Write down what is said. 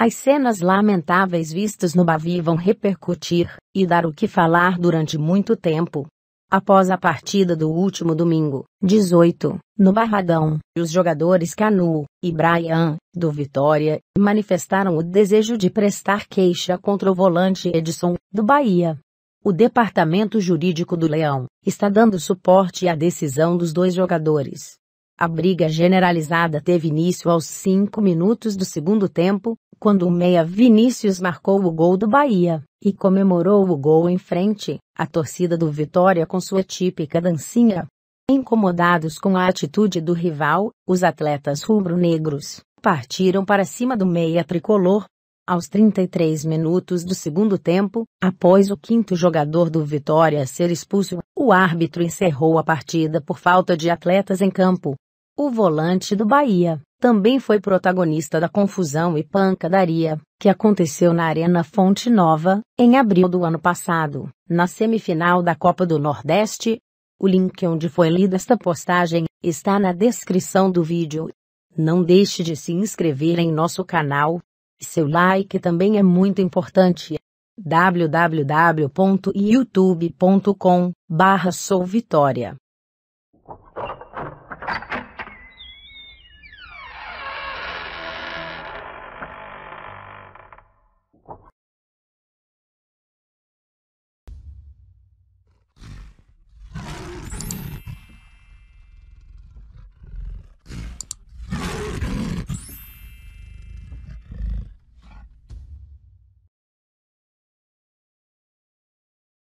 As cenas lamentáveis vistas no Bavi vão repercutir e dar o que falar durante muito tempo. Após a partida do último domingo, 18, no Barradão, os jogadores Canu e Brian, do Vitória, manifestaram o desejo de prestar queixa contra o volante Edson, do Bahia. O departamento jurídico do Leão está dando suporte à decisão dos dois jogadores. A briga generalizada teve início aos cinco minutos do segundo tempo, quando o meia Vinícius marcou o gol do Bahia e comemorou o gol em frente, a torcida do Vitória com sua típica dancinha. Incomodados com a atitude do rival, os atletas rubro-negros partiram para cima do meia tricolor. Aos 33 minutos do segundo tempo, após o quinto jogador do Vitória ser expulso, o árbitro encerrou a partida por falta de atletas em campo. O volante do Bahia, também foi protagonista da confusão e pancadaria que aconteceu na Arena Fonte Nova, em abril do ano passado, na semifinal da Copa do Nordeste. O link onde foi lida esta postagem está na descrição do vídeo. Não deixe de se inscrever em nosso canal. Seu like também é muito importante. www.youtube.com/souvitória